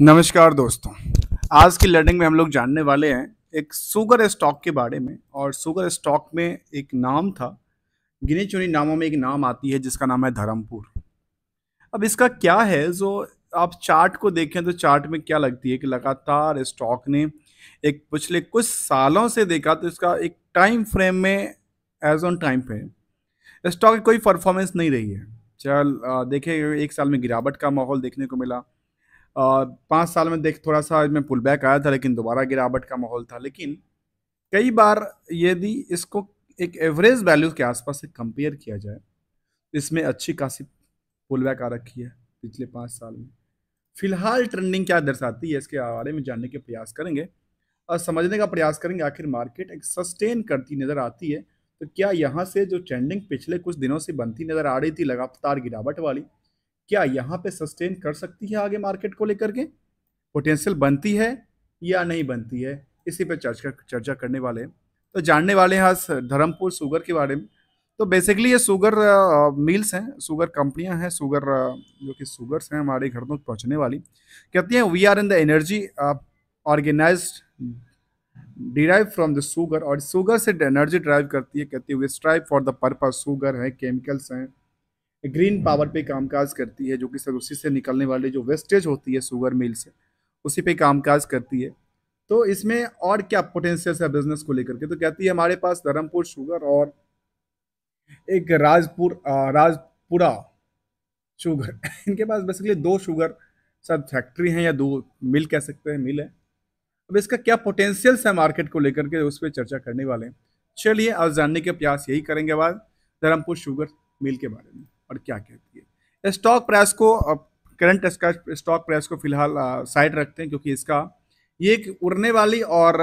नमस्कार दोस्तों आज की लर्निंग में हम लोग जानने वाले हैं एक सुगर स्टॉक के बारे में और सुगर स्टॉक में एक नाम था गिने चुनी नामों में एक नाम आती है जिसका नाम है धर्मपुर अब इसका क्या है जो आप चार्ट को देखें तो चार्ट में क्या लगती है कि लगातार स्टॉक ने एक पिछले कुछ सालों से देखा तो इसका एक टाइम फ्रेम में एज ऑन टाइम फ्रेम स्टॉक की कोई परफॉर्मेंस नहीं रही है चल देखें एक साल में गिरावट का माहौल देखने को मिला पाँच साल में देख थोड़ा सा इसमें पुल बैक आया था लेकिन दोबारा गिरावट का माहौल था लेकिन कई बार यदि इसको एक एवरेज वैल्यू के आसपास से कंपेयर किया जाए तो इसमें अच्छी खासी पुल बैक आ रखी है पिछले पाँच साल में फिलहाल ट्रेंडिंग क्या दर्शाती है इसके बारे में जानने के प्रयास करेंगे और समझने का प्रयास करेंगे आखिर मार्केट एक सस्टेन करती नज़र आती है तो क्या यहाँ से जो ट्रेंडिंग पिछले कुछ दिनों से बनती नज़र आ रही थी लगातार गिरावट वाली क्या यहाँ पे सस्टेन कर सकती है आगे मार्केट को लेकर के पोटेंशियल बनती है या नहीं बनती है इसी पे चर्चा चर्चा करने वाले हैं तो जानने वाले हैं आज धर्मपुर शुगर के बारे में तो बेसिकली ये शुगर मिल्स uh, हैं शुगर कंपनियां हैं शुगर uh, जो कि शुगर्स हैं हमारे घर तक पहुँचने वाली कहती हैं we are in the energy organise derive from the sugar और शुगर से एनर्जी ड्राइव करती है कहती है we strive for the purpose sugar है केमिकल्स हैं ग्रीन हम्म। पावर पे कामकाज करती है जो कि सर उसी से निकलने वाली जो वेस्टेज होती है शुगर मिल से उसी पे कामकाज करती है तो इसमें और क्या पोटेंशियल है बिजनेस को लेकर के तो कहती है हमारे पास धर्मपुर शुगर और एक राजपुर राजपुरा शुगर इनके पास बेसिकली दो शुगर सब फैक्ट्री हैं या दो मिल कह सकते हैं मिल है अब इसका क्या पोटेंशियल्स है मार्केट को लेकर के उस पर चर्चा करने वाले हैं चलिए आज जानने के प्रयास यही करेंगे बाद धर्मपुर शुगर मिल के बारे में और क्या कहती है स्टॉक प्राइस को करंट स्टॉक प्राइस को फिलहाल साइड रखते हैं क्योंकि इसका ये एक उड़ने वाली और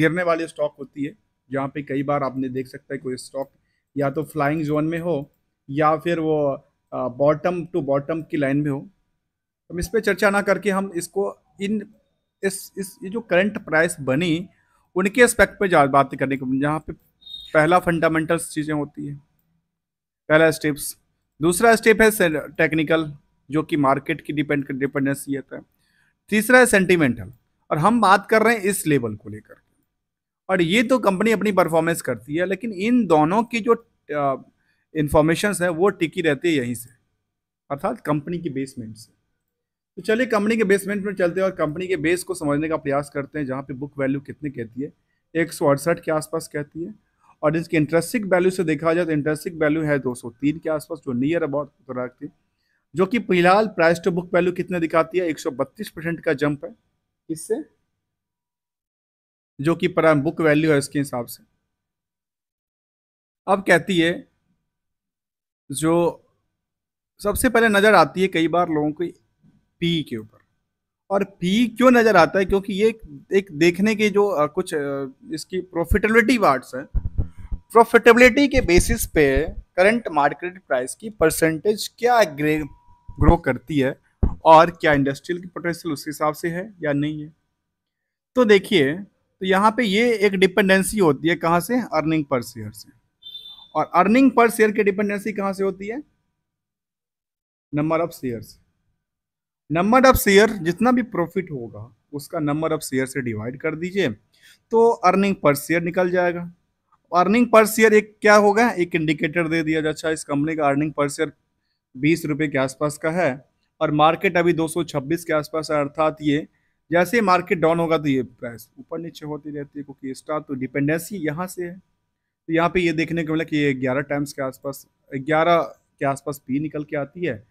गिरने वाली स्टॉक होती है जहाँ पे कई बार आपने देख सकता है कोई स्टॉक या तो फ्लाइंग जोन में हो या फिर वो बॉटम टू बॉटम की लाइन में हो हम तो इस पर चर्चा ना करके हम इसको इन इस इस ये जो करंट प्राइस बनी उनके एस्पेक्ट पर बात करने को जहाँ पे पहला फंडामेंटल्स चीज़ें होती है पहला स्टेप्स दूसरा स्टेप है टेक्निकल जो कि मार्केट की डिपेंड डिपेंडेंसी है तीसरा है सेंटिमेंटल और हम बात कर रहे हैं इस लेवल को लेकर और ये तो कंपनी अपनी परफॉर्मेंस करती है लेकिन इन दोनों की जो इंफॉर्मेशन है वो टिकी रहती है यहीं से अर्थात कंपनी की बेसमेंट से तो चलिए कंपनी के बेसमेंट में चलते हैं और कंपनी के बेस को समझने का प्रयास करते हैं जहाँ पे बुक वैल्यू कितने कहती है एक के आसपास कहती है और इसकी इंटरेस्टिंग वैल्यू से देखा जाए तो इंटरेस्टिंग वैल्यू है 203 के आसपास जो नियर अबाउट की थी जो कि फिलहाल प्राइस टू बुक वैल्यू कितने दिखाती है 132 परसेंट का जंप है इससे जो कि प्राइम बुक वैल्यू है इसके हिसाब से अब कहती है जो सबसे पहले नज़र आती है कई बार लोगों की पी के ऊपर और पी क्यों नज़र आता है क्योंकि ये एक देखने के जो कुछ इसकी प्रॉफिटेबिलिटी वार्ड्स है प्रॉफिटेबिलिटी के बेसिस पे करंट मार्केट प्राइस की परसेंटेज क्या ग्रो करती है और क्या इंडस्ट्रियल की पोटेंशियल उस हिसाब से है या नहीं है तो देखिए तो यहाँ पे ये एक डिपेंडेंसी होती है कहाँ से अर्निंग पर शेयर से और अर्निंग पर शेयर की डिपेंडेंसी कहाँ से होती है number of share number of share जितना भी प्रॉफिट होगा उसका नंबर ऑफ शेयर से डिवाइड कर दीजिए तो अर्निंग पर शेयर निकल जाएगा अर्निंग पर शेयर एक क्या होगा एक इंडिकेटर दे दिया अच्छा इस कंपनी का अर्निंग पर शेयर बीस रुपये के आसपास का है और मार्केट अभी 226 के आसपास है अर्थात ये जैसे मार्केट डाउन होगा तो ये प्राइस ऊपर नीचे होती रहती है क्योंकि स्टार तो डिपेंडेंसी यहाँ से है तो यहाँ पे ये देखने को मिला कि ये ग्यारह टाइम्स के आसपास ग्यारह के आसपास पी निकल के आती है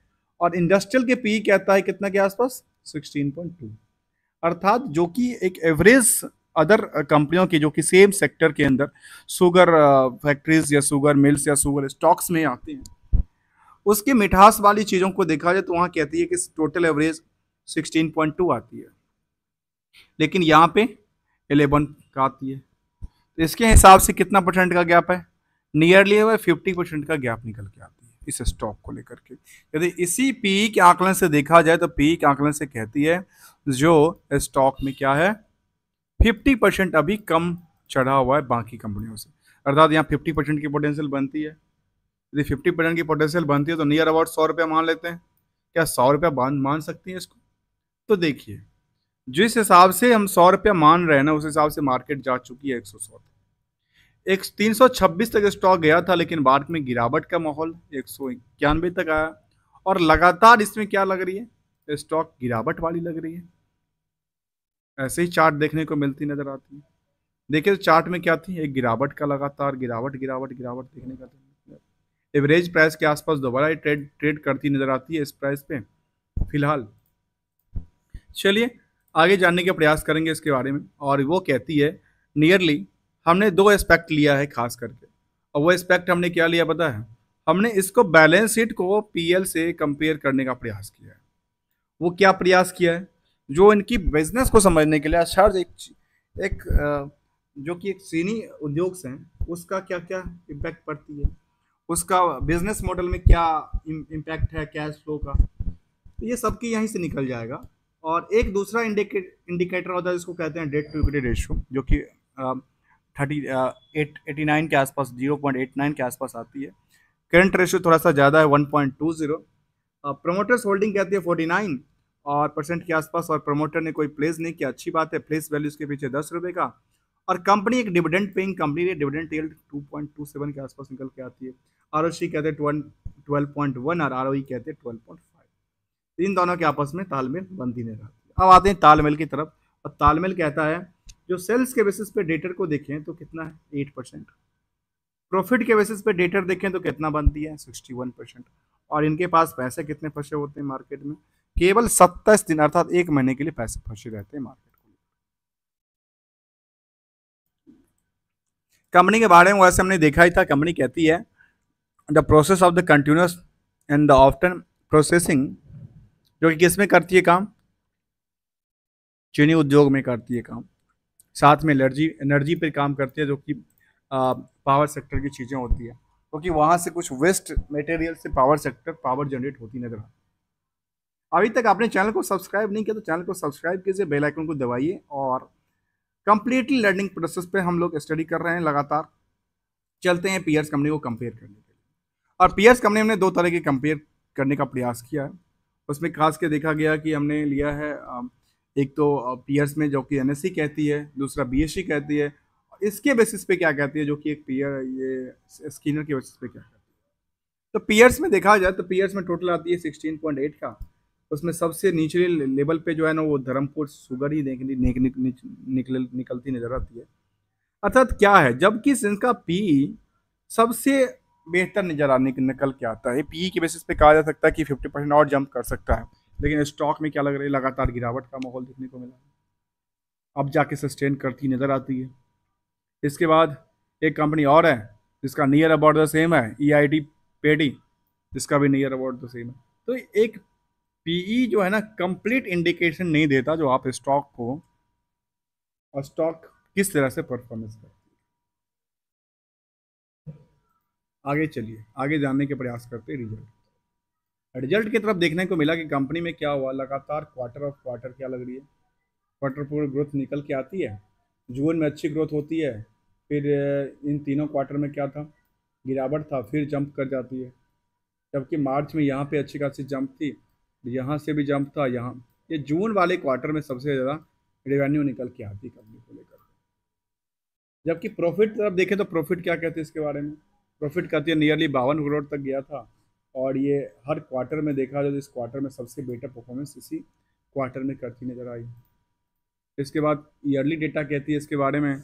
और इंडस्ट्रियल के पी कहता है कितना के आसपास टू अर्थात जो कि एक एवरेज अदर कंपनियों की जो कि सेम सेक्टर के अंदर शुगर फैक्ट्रीज uh, या शुगर मिल्स या शुगर स्टॉक्स में आते हैं उसकी मिठास वाली चीज़ों को देखा जाए तो वहाँ कहती है कि टोटल एवरेज 16.2 आती है लेकिन यहाँ पे 11 का आती है तो इसके हिसाब से कितना परसेंट का गैप है नियरली वह फिफ्टी परसेंट का गैप निकल के आती है इस स्टॉक को लेकर के यदि इसी पी के आंकलन से देखा जाए तो पी के आंकलन से कहती है जो स्टॉक में क्या है फिफ्टी परसेंट अभी कम चढ़ा हुआ है बाकी कंपनियों से अर्थात यहाँ फिफ्टी परसेंट की पोटेंशियल बनती है यदि फिफ्टी परसेंट की पोटेंशियल बनती है तो नियर अबाउट सौ रुपया मान लेते हैं क्या सौ रुपया मान मान सकते हैं इसको तो देखिए जिस हिसाब से हम सौ रुपया मान रहे हैं ना उस हिसाब से मार्केट जा चुकी है एक सौ सौ एक तीन सौ छब्बीस तक स्टॉक गया था लेकिन बाद में गिरावट का माहौल एक सौ इक्यानवे तक आया और लगातार इसमें क्या लग रही है स्टॉक गिरावट वाली लग रही है ऐसे ही चार्ट देखने को मिलती नज़र आती है देखिए तो चार्ट में क्या थी एक गिरावट का लगातार गिरावट गिरावट गिरावट देखने का तो एवरेज प्राइस के आसपास दोबारा ही ट्रेड ट्रेड करती नज़र आती है इस प्राइस पे फिलहाल चलिए आगे जानने के प्रयास करेंगे इसके बारे में और वो कहती है नियरली हमने दो एस्पेक्ट लिया है खास करके और वो एस्पेक्ट हमने क्या लिया पता है हमने इसको बैलेंस शीट को पीएल से कंपेयर करने का प्रयास किया है वो क्या प्रयास किया है जो इनकी बिजनेस को समझने के लिए अशार्ज एक एक जो कि एक चीनी उद्योग से हैं उसका क्या क्या इम्पैक्ट पड़ती है उसका बिजनेस मॉडल में क्या इम्पैक्ट है कैश फ्लो का तो ये सब की यहीं से निकल जाएगा और एक दूसरा इंडिकेट इंडिकेटर होता है जिसको कहते हैं डेट टू इक्विटी रेशियो जो कि थर्टी एट एटी नाइन के आसपास जीरो पॉइंट एट नाइन के आसपास आती है करंट रेशियो थोड़ा सा ज़्यादा है one point two zero promoters holding कहती है फोर्टी नाइन और परसेंट के आसपास और प्रमोटर ने कोई प्लेस नहीं किया अच्छी बात है प्लेस वैल्यू इसके पीछे दस रुपये का और कंपनी एक डिविडेंड पेइंग कंपनी है dividend two point two seven के आसपास निकल के आती है आर कहते हैं ट्वेल्व पॉइंट वन और आर e कहते हैं ट्वेल्व पॉइंट फाइव इन दोनों के आपस में तालमेल बंदी नहीं रहती अब आते हैं तालमेल की तरफ और तालमेल कहता है जो सेल्स के बेसिस पे डेटर को देखें तो कितना है एट परसेंट प्रॉफिट के बेसिस पे डेटर देखें तो कितना बनती है सिक्सटी वन परसेंट और इनके पास पैसे कितने फंसे होते हैं मार्केट में केवल सत्ताईस दिन अर्थात एक महीने के लिए पैसे फंसे रहते हैं मार्केट कंपनी के बारे में वैसे हमने देखा ही था कंपनी कहती है the process of the continuous and the often processing जो कि किसमें करती है काम चीनी उद्योग में करती है काम साथ में एनर्जी एनर्जी पर काम करती है जो कि पावर सेक्टर की चीज़ें होती है क्योंकि तो वहाँ से कुछ वेस्ट मटेरियल से पावर सेक्टर पावर जनरेट होती नजर आती अभी तक आपने चैनल को सब्सक्राइब नहीं किया तो चैनल को सब्सक्राइब कीजिए बेल आइकन को दबाइए और कंप्लीटली लर्निंग प्रोसेस पे हम लोग स्टडी कर रहे हैं लगातार चलते हैं पीयर्स कंपनी को कंपेयर करने के लिए और पीयर्स कंपनी हमने दो तरह के कंपेयर करने का प्रयास किया है उसमें खास के देखा गया कि हमने लिया है एक तो पीयर्स में जो कि एन कहती है दूसरा बी कहती है इसके बेसिस पे क्या कहती है जो कि एक पीयर ये स्किनर के बेसिस पे क्या कहती है तो पीयर्स में देखा जाए तो पीयर्स में टोटल आती है सिक्सटीन पॉइंट एट का उसमें सबसे निचले लेवल पे जो है ना वो धर्मपुर सुगर ही देखने निक, निक, निक, निकल निकलती नजर आती है अर्थात क्या है जबकि इनका पी सबसे बेहतर नजर आने निकल के आता है पी के बेसिस पे कहा जा सकता है कि फिफ्टी परसेंट और जंप कर सकता है लेकिन स्टॉक में क्या लग रहा है लगातार गिरावट का माहौल देखने को मिला अब जाके सस्टेन करती नज़र आती है इसके बाद एक कंपनी और है जिसका नियर अबाउट द सेम है ई आई डी पेडी जिसका भी नियर अबाउट द सेम है तो एक पीई e जो है ना कंप्लीट इंडिकेशन नहीं देता जो आप स्टॉक को और स्टॉक किस तरह से परफॉर्मेंस करती आगे चलिए आगे जानने के प्रयास करते रिजल्ट रिजल्ट की तरफ देखने को मिला कि कंपनी में क्या हुआ लगातार क्वार्टर ऑफ क्वार्टर क्या लग रही है क्वार्टर पर ग्रोथ निकल के आती है जून में अच्छी ग्रोथ होती है फिर इन तीनों क्वार्टर में क्या था गिरावट था फिर जंप कर जाती है जबकि मार्च में यहाँ पे अच्छी खासी जंप थी यहाँ से भी जंप था यहाँ ये जून वाले क्वार्टर में सबसे ज़्यादा रेवेन्यू निकल के आती कंपनी को लेकर जबकि प्रॉफिट तरफ देखें तो प्रॉफिट क्या कहते हैं इसके बारे में प्रॉफिट कहती है नियरली बावन करोड़ तक गया था और ये हर क्वार्टर में देखा जाए तो इस क्वार्टर में सबसे बेटर परफॉर्मेंस इसी क्वार्टर में करती नज़र आई इसके बाद ईयरली डेटा कहती है इसके बारे में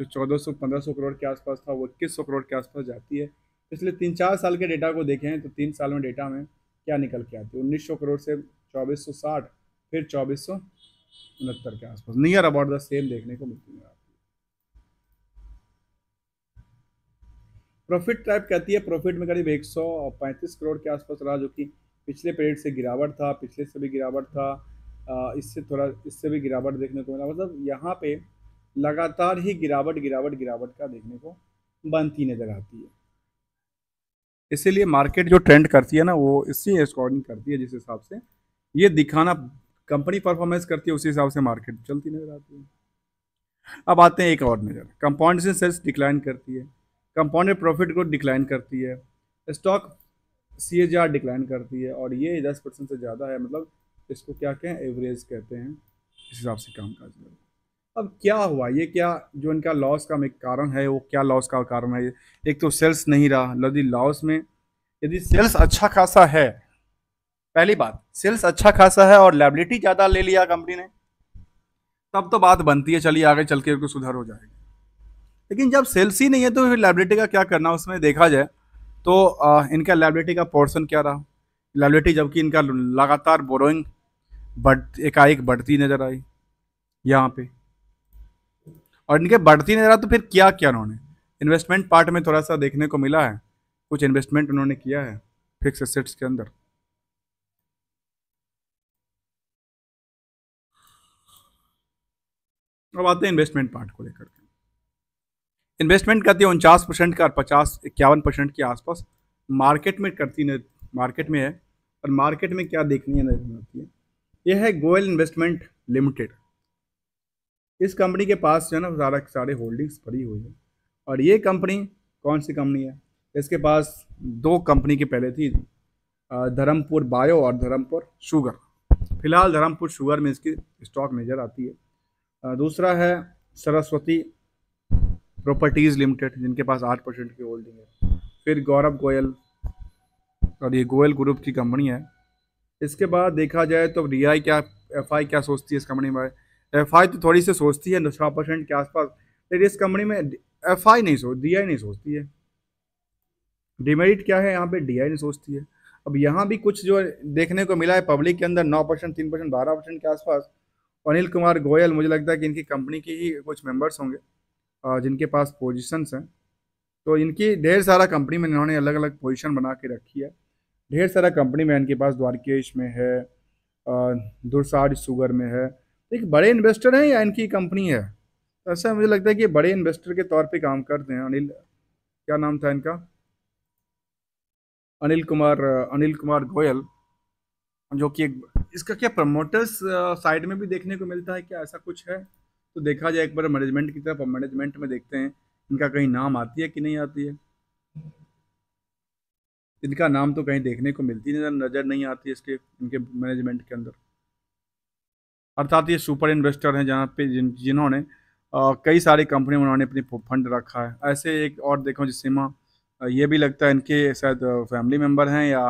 जो पंद्रह सौ करोड़ के आसपास था वो इक्कीस करोड़ के आसपास जाती है इसलिए तीन चार साल के डेटा को देखें तो तीन साल में डेटा में क्या निकल के आती है उन्नीस करोड़ से चौबीस साठ फिर चौबीस सौ उनहत्तर के आसपास नियर अबाउट द सेम देखने को मिलती है प्रॉफिट टाइप कहती है प्रॉफिट में करीब 135 करोड़ के आसपास रहा जो कि पिछले पीरियड से गिरावट था पिछले से भी गिरावट था इससे थोड़ा इससे भी गिरावट देखने को मिला मतलब यहाँ पे लगातार ही गिरावट गिरावट गिरावट का देखने को बनती नज़र आती है इसीलिए मार्केट जो ट्रेंड करती है ना वो इसी अकॉर्डिंग करती है जिस हिसाब से ये दिखाना कंपनी परफॉर्मेंस करती है उसी हिसाब से मार्केट चलती नजर आती है अब आते हैं एक और नज़र कंपाउंड सेल्स डिक्लाइन करती है कंपाउंडेड प्रॉफिट ग्रोथ डिक्लाइन करती है stock C H R decline करती है और ये दस परसेंट से ज़्यादा है मतलब इसको क्या कहें एवरेज कहते हैं इस हिसाब से काम काज करते हैं अब क्या हुआ ये क्या जो इनका लॉस का एक कारण है वो क्या लॉस का कारण है एक तो सेल्स नहीं रहा यदि लॉस में यदि सेल्स अच्छा खासा है पहली बात सेल्स अच्छा खासा है और लाइबिलिटी ज़्यादा ले लिया कंपनी ने तब तो बात बनती है चलिए आगे चल के सुधार हो जाएगा लेकिन जब सेल्स ही नहीं है तो फिर लाइबिलिटी का क्या करना उसमें देखा जाए तो आ, इनका लाइबिलिटी का पोर्सन क्या रहा लाइबिलिटी जबकि इनका लगातार बोरोइंग बढ़ एकाएक बढ़ती नज़र आई यहाँ पे और इनके बढ़ती नहीं रहा तो फिर किया क्या उन्होंने इन्वेस्टमेंट पार्ट में थोड़ा सा देखने को मिला है कुछ इन्वेस्टमेंट उन्होंने किया है फिक्स एसेट्स के अंदर अब आते हैं इन्वेस्टमेंट पार्ट को लेकर के इन्वेस्टमेंट करती है उनचास परसेंट का और पचास इक्यावन परसेंट के आसपास मार्केट में करती है मार्केट में है और मार्केट में क्या देखनी है आती है यह है गोयल इन्वेस्टमेंट लिमिटेड इस कंपनी के पास जो है ना सारा सारे होल्डिंग्स पड़ी हुई है और ये कंपनी कौन सी कंपनी है इसके पास दो कंपनी की पहले थी धर्मपुर बायो और धर्मपुर शुगर फिलहाल धर्मपुर शुगर में इसकी स्टॉक नज़र आती है दूसरा है सरस्वती प्रॉपर्टीज़ लिमिटेड जिनके पास आठ परसेंट की होल्डिंग है फिर गौरव गोयल और ये गोयल ग्रुप की कंपनी है इसके बाद देखा जाए तो रियाई क्या एफ क्या सोचती है इस कंपनी में एफ आई तो थोड़ी सी सोचती है छः परसेंट के आसपास लेकिन इस कंपनी में एफ आई नहीं सोच डी आई नहीं सोचती है डिमेरिट क्या है यहाँ पे डी आई नहीं सोचती है अब यहाँ भी कुछ जो देखने को मिला है पब्लिक के अंदर नौ परसेंट तीन परसेंट बारह परसेंट के आसपास अनिल कुमार गोयल मुझे लगता है कि इनकी कंपनी के ही कुछ मेम्बर्स होंगे जिनके पास पोजिशन हैं तो इनकी ढेर सारा कंपनी में इन्होंने अलग अलग पोजिशन बना के रखी है ढेर सारा कंपनी में इनके पास द्वारकेश में है दुरसाज शुगर में है एक बड़े इन्वेस्टर हैं या इनकी कंपनी है तो ऐसा मुझे लगता है कि बड़े इन्वेस्टर के तौर पे काम करते हैं अनिल क्या नाम था इनका अनिल कुमार अनिल कुमार गोयल जो कि एक इसका क्या प्रमोटर्स साइड में भी देखने को मिलता है क्या ऐसा कुछ है तो देखा जाए एक बार मैनेजमेंट की तरफ मैनेजमेंट में देखते हैं इनका कहीं नाम आती है कि नहीं आती है इनका नाम तो कहीं देखने को मिलती नज़र नज़र नहीं आती इसके इनके मैनेजमेंट के अंदर अर्थात ये सुपर इन्वेस्टर हैं जहाँ पे जिन जिन्होंने कई सारी कंपनी में उन्होंने अपनी फंड रखा है ऐसे एक और देखो सीमा ये भी लगता है इनके शायद फैमिली मेम्बर हैं या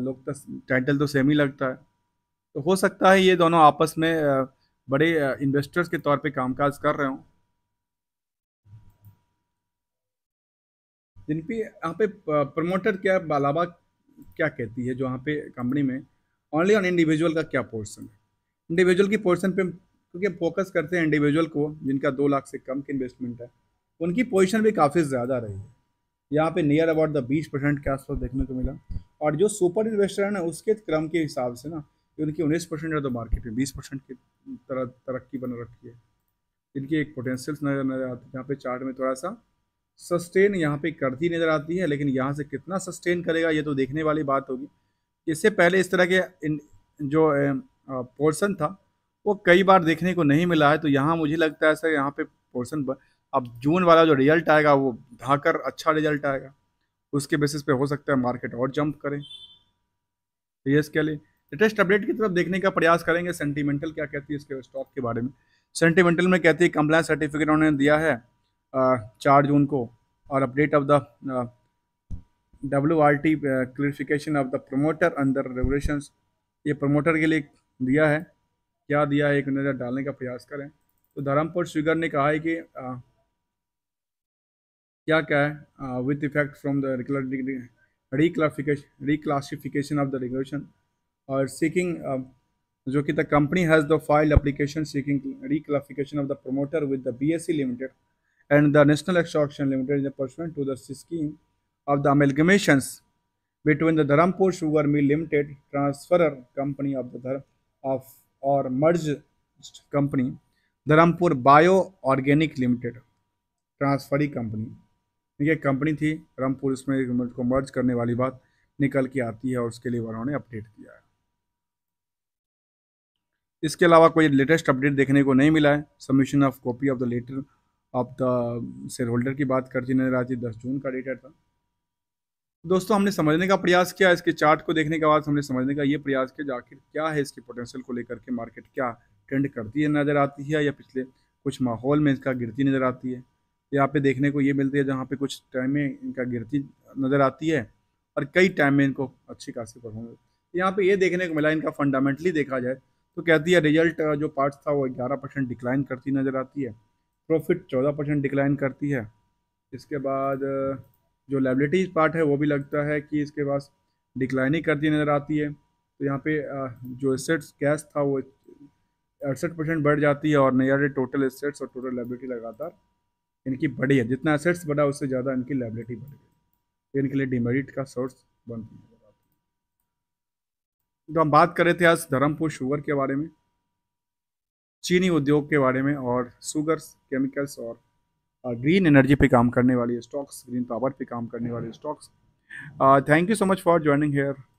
लोग तो टाइटल तो सेम ही लगता है तो हो सकता है ये दोनों आपस में बड़े इन्वेस्टर्स के तौर पे कामकाज कर रहे हों जिन यहाँ पे प्रमोटर क्या अलावा क्या कहती है जो यहाँ पे कंपनी में ओनली ऑन इंडिविजुअल का क्या पोर्सन है इंडिविजुअल की पोजिशन पर क्योंकि फोकस करते हैं इंडिविजुअल को जिनका दो लाख से कम की इन्वेस्टमेंट है उनकी पोजिशन भी काफ़ी ज़्यादा रही है यहाँ पे नियर अबाउट द बीस परसेंट के आसपास देखने को मिला और जो सुपर इन्वेस्टर है ना उसके क्रम के हिसाब से ना उनकी उन्नीस परसेंट है तो मार्केट में बीस परसेंट की तरह तरक्की बना रखी है इनकी एक पोटेंशियल्स नज़र नज़र आती है यहाँ पे चार्ट में थोड़ा सा सस्टेन यहाँ पे करती नज़र आती है लेकिन यहाँ से कितना सस्टेन करेगा ये तो देखने वाली बात होगी इससे पहले इस तरह के जो पोर्सन था वो कई बार देखने को नहीं मिला है तो यहाँ मुझे लगता है सर यहाँ पे पोर्सन अब जून वाला जो रिजल्ट आएगा वो धाकर अच्छा रिजल्ट आएगा उसके बेसिस पे हो सकता है मार्केट और जंप करें तो ये इसके लिए लेटेस्ट अपडेट की तरफ देखने का प्रयास करेंगे सेंटीमेंटल क्या कहती है इसके स्टॉक के बारे में सेंटीमेंटल में कहती है कंप्लाइंस सर्टिफिकेट उन्होंने दिया है चार जून को और update of the W R T clarification of the promoter under regulation ये प्रोमोटर के लिए दिया है क्या दिया है एक नज़र डालने का प्रयास करें तो धर्मपुर शुगर ने कहा है कि आ, क्या क्या है with effect from the reclification reclassification of the regulation और सीकिंग जो कि the company has the file application seeking reclassification of the promoter with the B limited and the national extraction limited in person to the of the amalgamation between the Dharampur sugar mill limited transfer company of the Dharm of और merge company Dharampur bio organic limited transferee company है company थी धर्मपुर इसमें को मर्ज करने वाली बात निकल के आती है और उसके लिए उन्होंने अपडेट किया है इसके अलावा कोई लेटेस्ट अपडेट देखने को नहीं मिला है submission of copy of the letter of the shareholder की बात करती नजर आती दस जून का डेट था दोस्तों हमने समझने का प्रयास किया इसके चार्ट को देखने के बाद हमने समझने का ये प्रयास किया आखिर क्या है इसके पोटेंशियल को लेकर के मार्केट क्या ट्रेंड करती है नज़र आती है या पिछले कुछ माहौल में इसका गिरती नज़र आती है यहाँ पे देखने को ये मिलती है जहाँ पे कुछ टाइम में इनका गिरती नज़र आती है और कई टाइम में इनको अच्छी खासी परफॉर्मेंस यहाँ पे ये देखने को मिला इनका फंडामेंटली देखा जाए तो कहती है रिजल्ट जो पार्ट था वो ग्यारह परसेंट डिक्लाइन करती नज़र आती है प्रॉफिट चौदह परसेंट डिक्लाइन करती है इसके बाद जो लाइबिलिटीज पार्ट है वो भी लगता है कि इसके पास डिक्लाइनिंग करती नज़र आती है तो यहाँ पे जो एसेट्स कैश था वो अड़सठ परसेंट बढ़ जाती है और नियर टोटल एसेट्स और टोटल लाइबिलिटी लगातार इनकी बढ़ी है जितना एसेट्स बढ़ा उससे ज़्यादा इनकी लाइबिलिटी बढ़ गई तो इनके लिए डिमेरिट का सोर्स बनती है तो हम बात कर रहे थे आज धर्मपुर शुगर के बारे में चीनी उद्योग के बारे में और शुगर केमिकल्स और ग्रीन एनर्जी पे काम करने वाली स्टॉक्स ग्रीन पावर पे काम करने वाले stocks thank you so much for joining hair